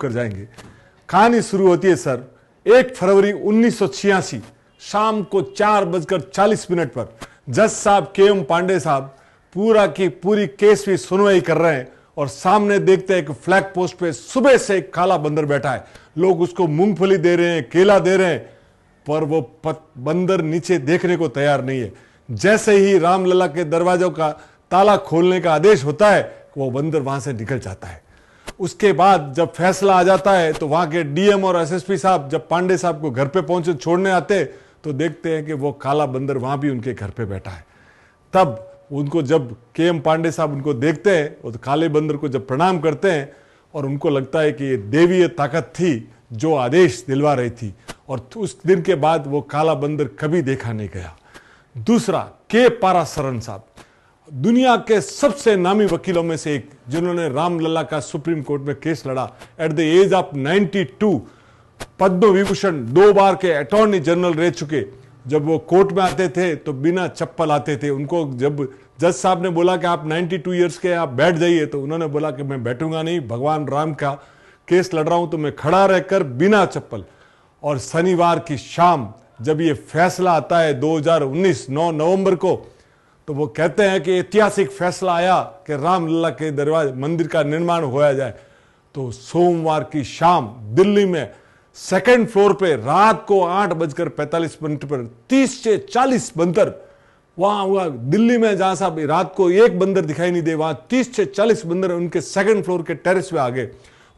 कर जाएंगे कहानी शुरू होती है सर एक फरवरी उन्नीस शाम को चार बजकर चालीस मिनट पर जज साहब के एम पांडे साहब पूरा की पूरी केस भी सुनवाई कर रहे हैं और सामने देखते हैं कि फ्लैग पोस्ट पे सुबह से एक काला बंदर बैठा है लोग उसको मूंगफली दे रहे हैं केला दे रहे हैं पर वो पत, बंदर नीचे देखने को तैयार नहीं है जैसे ही रामलला के दरवाजों का ताला खोलने का आदेश होता है वो बंदर वहां से निकल जाता है उसके बाद जब फैसला आ जाता है तो वहां के डीएम और एसएसपी साहब जब पांडे साहब को घर पे पहुंचे छोड़ने आते तो देखते हैं कि वो काला बंदर वहां भी उनके घर पे बैठा है तब उनको जब के एम पांडे साहब उनको देखते हैं और तो काले बंदर को जब प्रणाम करते हैं और उनको लगता है कि ये देवीय ताकत थी जो आदेश दिलवा रही थी और उस दिन के बाद वो काला बंदर कभी देखा नहीं गया दूसरा के पारासरण साहब दुनिया के सबसे नामी वकीलों में से एक जिन्होंने रामलला का सुप्रीम कोर्ट में केस लड़ा at the age of 92 Padma Vibhushan दो बार के अटॉर्नी जनरल रह चुके जब वो कोर्ट में आते थे तो बिना चप्पल आते थे उनको जब जज साहब ने बोला कि आप 92 टू ईयर्स के आप बैठ जाइए तो उन्होंने बोला कि मैं बैठूंगा नहीं भगवान राम का केस लड़ रहा हूं तो मैं खड़ा रहकर बिना चप्पल और शनिवार की शाम जब ये फैसला आता है 2019 9 नवंबर को तो वो कहते हैं कि ऐतिहासिक फैसला आया कि रामलला के दरवाजे मंदिर का निर्माण होया जाए तो सोमवार की शाम दिल्ली में सेकेंड फ्लोर पे रात को आठ बजकर पैंतालीस मिनट पर तीस से चालीस बंदर वहां हुआ दिल्ली में जहां साहब रात को एक बंदर दिखाई नहीं दे वहां तीस से चालीस बंदर उनके सेकंड फ्लोर के टेरेस पे आ गए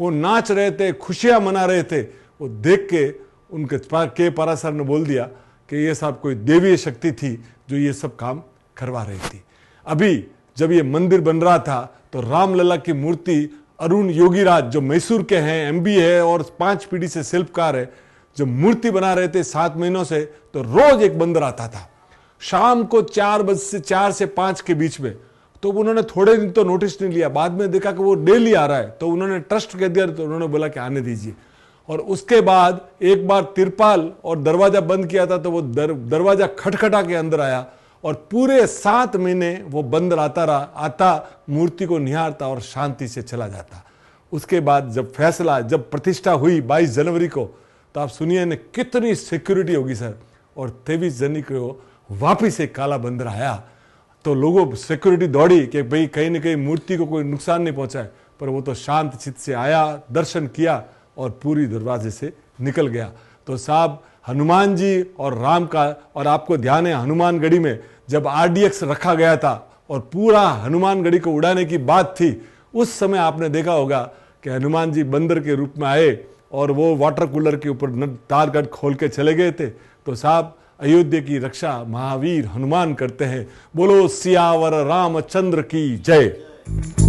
वो नाच रहे थे खुशियां मना रहे थे वो देख के उनके के पारा सर ने बोल दिया कि ये साहब कोई देवीय शक्ति थी जो ये सब काम करवा रही थी अभी जब ये मंदिर बन रहा था तो रामलला की मूर्ति अरुण योगीराज जो मैसूर के हैं एम है और पांच पीढ़ी से शिल्पकार है जो मूर्ति बना रहे थे सात महीनों से तो रोज एक बंदर आता था शाम को चार बज से चार से पांच के बीच में तो उन्होंने थोड़े दिन तो नोटिस नहीं लिया बाद में देखा कि वो डेली आ रहा है तो उन्होंने ट्रस्ट कह दिया तो उन्होंने बोला कि आने दीजिए और उसके बाद एक बार तिरपाल और दरवाज़ा बंद किया था तो वो दर, दरवाज़ा खटखटा के अंदर आया और पूरे सात महीने वो बंद रहता रहा आता मूर्ति को निहारता और शांति से चला जाता उसके बाद जब फैसला जब प्रतिष्ठा हुई 22 जनवरी को तो आप सुनिए ने कितनी सिक्योरिटी होगी सर और तेईस जनवरी को वापिस एक काला बंदर आया तो लोगों सिक्योरिटी दौड़ी कि भाई कहीं ना कहीं मूर्ति को कोई नुकसान नहीं पहुंचाए पर वो तो शांत चित्त से आया दर्शन किया और पूरी दरवाजे से निकल गया तो साहब हनुमान जी और राम का और आपको ध्यान है हनुमानगढ़ी में जब आरडीएक्स रखा गया था और पूरा हनुमानगढ़ी को उड़ाने की बात थी उस समय आपने देखा होगा कि हनुमान जी बंदर के रूप में आए और वो वाटर कूलर के ऊपर तारगढ़ खोल के चले गए थे तो साहब अयोध्या की रक्षा महावीर हनुमान करते हैं बोलो सियावर रामचंद्र की जय